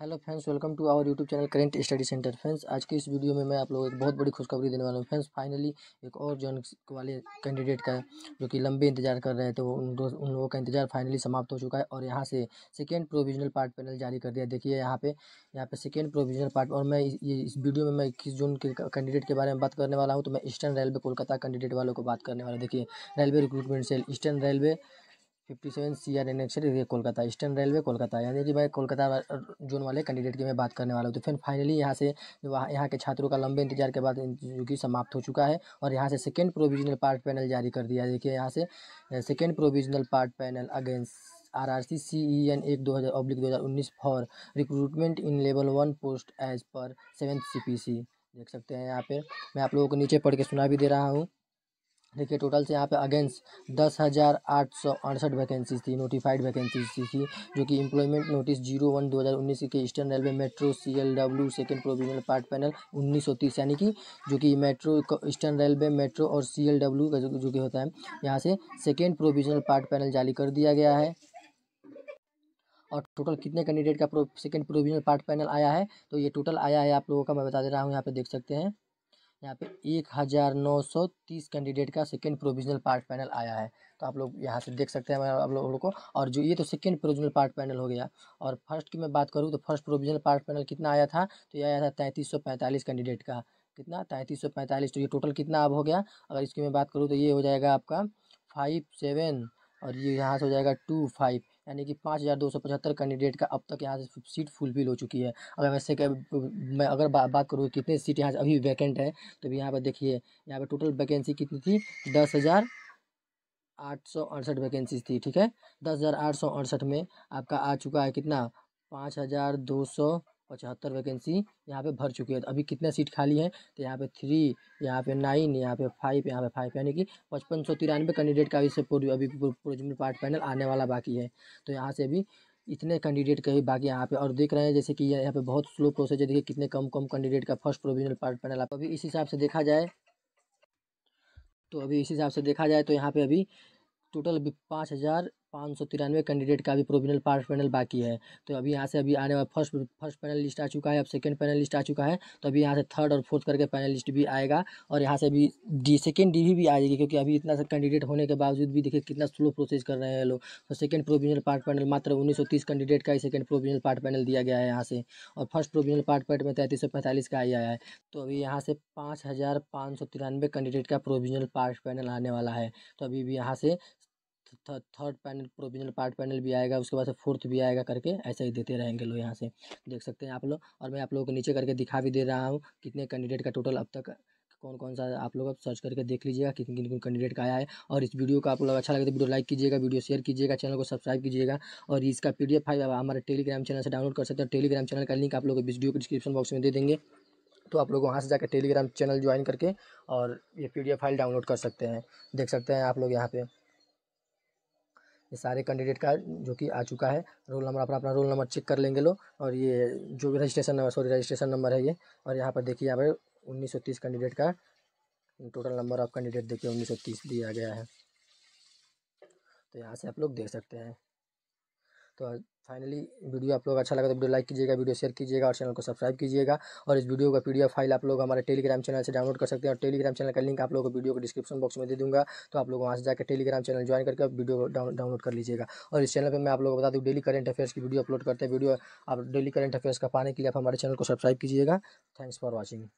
hello friends welcome to our YouTube channel current study centre friends आज के इस video में मैं आप लोगों को एक बहुत बड़ी खुशखबरी देने वाला हूँ फ्रेंड्स फाइनली एक और जॉन वाले कैंडिडेट का जो कि लंबे इंतजार कर रहे थे तो वो उन उन लोगों का इंतजार फाइनली समाप्त हो चुका है और यहाँ से सेकेंड प्रोविजनल पार्ट पैनल जारी कर दिया देखिए यहाँ पे यहाँ पे सेकेंड प्रोविजनल पार्ट और मैं ये इस वीडियो में मैं इक्कीस जून के कैंडिडेट के बारे में बात करने वाला हूँ तो मैं ईस्टर्न रेलवे कोलकाता कैंडिडेट वालों को बात करने वाला देखिए railway recruitment cell eastern railway fifty seven C R N एक्सर ये कोलकाता ईस्टर्न रेलवे कोलकाता यानी कि भाई कोलकाता जोन वाले कैंडिडेट की मैं बात करने वाला हूँ तो फिर फाइनली यहाँ से वहाँ यहाँ के छात्रों का लंबे इंतजार के बाद जो कि समाप्त हो चुका है और यहाँ से सेकेंड प्रोविजनल पार्ट पैनल जारी कर दिया देखिए यहाँ से second provisional part panel against R R C C E N एक दो हज़ार ऑब्लिक दो हज़ार उन्नीस for recruitment in level one post as per seven C P C देख सकते हैं यहाँ पे मैं आप लोगों को नीचे पढ़ के सुना भी दे रहा हूँ देखिए टोटल से यहाँ पे अगेंस्ट दस हज़ार आठ सौ अड़सठ वैकेंसीज थी नोटिफाइड वैकेंसीज थी थी जो कि इम्प्लॉयमेंट नोटिस जीरो वन दो हज़ार उन्नीस के eastern railway metro C L W second provisional part panel उन्नीस सौ तीस यानी कि जो कि मेट्रो ईस्टर्न रेलवे मेट्रो और सी एल डब्ल्यू का जो कि होता है यहाँ से सेकेंड प्रोविजनल पार्ट पैनल जारी कर दिया गया है और टोटल कितने कैंडिडेट का प्रो, सेकेंड प्रोविजनल पार्ट पैनल आया है तो ये टोटल आया है आप लोगों का मैं बता दे रहा हूँ यहाँ पे देख सकते हैं यहाँ पे एक हज़ार नौ सौ तीस कैंडिडेट का सेकेंड प्रोविजनल पार्ट पैनल आया है तो आप लोग यहाँ से देख सकते हैं आप लोगों को और जो ये तो सेकेंड प्रोविजनल पार्ट पैनल हो गया और फर्स्ट की मैं बात करूँ तो फर्स्ट प्रोविजनल पार्ट पैनल कितना आया था तो यह आया था तैंतीस सौ पैंतालीस कैंडिडेट का कितना तैंतीस सौ पैंतालीस तो ये टोटल कितना अब हो गया अगर इसकी मैं बात करूँ तो ये हो जाएगा आपका फाइव सेवन और ये यहाँ से हो जाएगा टू फाइव यानी कि पाँच हज़ार दो सौ पचहत्तर कैंडिडेट का अब तक यहाँ से सीट फुलफिल हो चुकी है अगर वैसे कि मैं अगर बा, बात करूँ कितने सीट यहाँ से अभी वैकेंट है तो भी यहाँ पर देखिए यहाँ पर टोटल वैकेंसी कितनी थी दस हज़ार आठ सौ अड़सठ वैकेंसीज थी ठीक है दस हज़ार आठ सौ अड़सठ में आपका आ चुका है कितना पाँच हज़ार दो सौ पचहत्तर वैकेंसी यहाँ पे भर चुकी है तो अभी कितना सीट खाली है तो यहाँ पे थ्री यहाँ पे नाइन यहाँ पे फाइव यहाँ पे फाइव यानी कि पचपन सौ तिरानवे कैंडिडेट का इससे अभी प्रोजमिन पार्ट फाइनल आने वाला बाकी है तो यहाँ से अभी इतने कैंडिडेट का ही बाकी यहाँ पे और देख रहे हैं जैसे कि यहाँ पे बहुत स्लो प्रोसेस है देखिए कितने कम कम कैंडिडेट का फर्स्ट प्रोविजनल पार्ट पैनल आप अभी इस हिसाब से देखा जाए तो अभी इस हिसाब से देखा जाए तो यहाँ पे अभी टोटल अभी पाँच हज़ार पाँच सौ तिरानवे कैंडिडेट का अभी प्रोविजनल पार्ट पैनल बाकी है तो अभी यहाँ से अभी आने वाला फर्स्ट फर्स्ट पैनल लिस्ट आ चुका है अब सेकंड पैनल लिस्ट आ चुका है तो अभी यहाँ से थर्ड और फोर्थ करके पैनल लिस्ट भी आएगा और यहाँ से अभी डी सेकेंड डी भी, भी आ जाएगी क्योंकि अभी इतना कैंडिडेट होने के बावजूद भी देखिए कितना स्लो प्रोसेस कर रहे हैं लोग तो सेकेंड प्रोविजनल पार्ट पैनल मात्र उन्नीस कैंडिडेट का ही सेकेंड प्रोविजनल पार्ट पैनल दिया गया है यहाँ से और फर्स्ट प्रोविजनल पार्ट पैनल में तैंतीस का आया है तो अभी यहाँ से पाँच कैंडिडेट का प्रोविजनल पार्ट पैनल आने वाला है तो अभी भी यहाँ से third panel provisional part panel भी आएगा उसके बाद फोर्थ भी आएगा करके ऐसे ही देते रहेंगे लोग यहाँ से देख सकते हैं आप लोग और मैं आप लोगों को नीचे करके दिखा भी दे रहा हूँ कितने कैंडिडेट का टोटल अब तक कौन कौन सा आप लोग अब सर्च करके देख लीजिएगा किन किन किन कैंडिडेट का आया है और इस वीडियो को आप लोग अच्छा लगे तो वीडियो लाइक कीजिएगा वीडियो शेयर कीजिएगा चैनल को सब्सक्राइब कीजिएगा और इसका पी डी एफ फाइल हमारे टेलीग्राम चैनल से डाउनलोड कर सकते हैं टेलीग्राम चैनल का लिंक आप लोग वीडियो को डिस्क्रिप्शन बॉक्स में दे देंगे तो आप लोग वहाँ से जाकर टेलीग्राम चैनल ज्वाइन करके और ये पी फाइल डाउनलोड कर सकते हैं देख सकते हैं आप लोग यहाँ पर ये सारे कैंडिडेट का जो कि आ चुका है रोल नंबर अपना अपना रोल नंबर चेक कर लेंगे लोग और ये जो भी registration number sorry registration number है ये और यहाँ पर देखिए यहाँ पर उन्नीस कैंडिडेट का टोटल नंबर ऑफ कैंडिडेट देखिए उन्नीस दिया गया है तो यहाँ से आप लोग देख सकते हैं तो फाइनली वीडियो आप लोग अच्छा लगा तो वीडियो लाइक कीजिएगा वीडियो शेयर कीजिएगा और चैनल को सब्सक्राइब कीजिएगा और इस वीडियो का पीडीएफ फाइल आप लोग हमारे टेलीग्राम चैनल से डाउनलोड कर सकते हैं और टेलीग्राम चैनल का लिंक आप लोग को वीडियो को डिस्क्रिप्शन बॉक्स में दे दूँगा तो आप लोग वहाँ से जाकर टेलीग्राम चैनल ज्वाइन करके वीडियो डाउनलोड कर लीजिएगा और इस चैनल पर मैं आप लोगों को बता दूँ डेली करंट अफेयर्स की वीडियो अपलोड करते हैं वीडियो आप डेली करंट अफेयर्स का पाने के लिए आप हमारे चैनल को सब्सक्राइब कीजिएगा थैंक्स फॉर वॉचिंग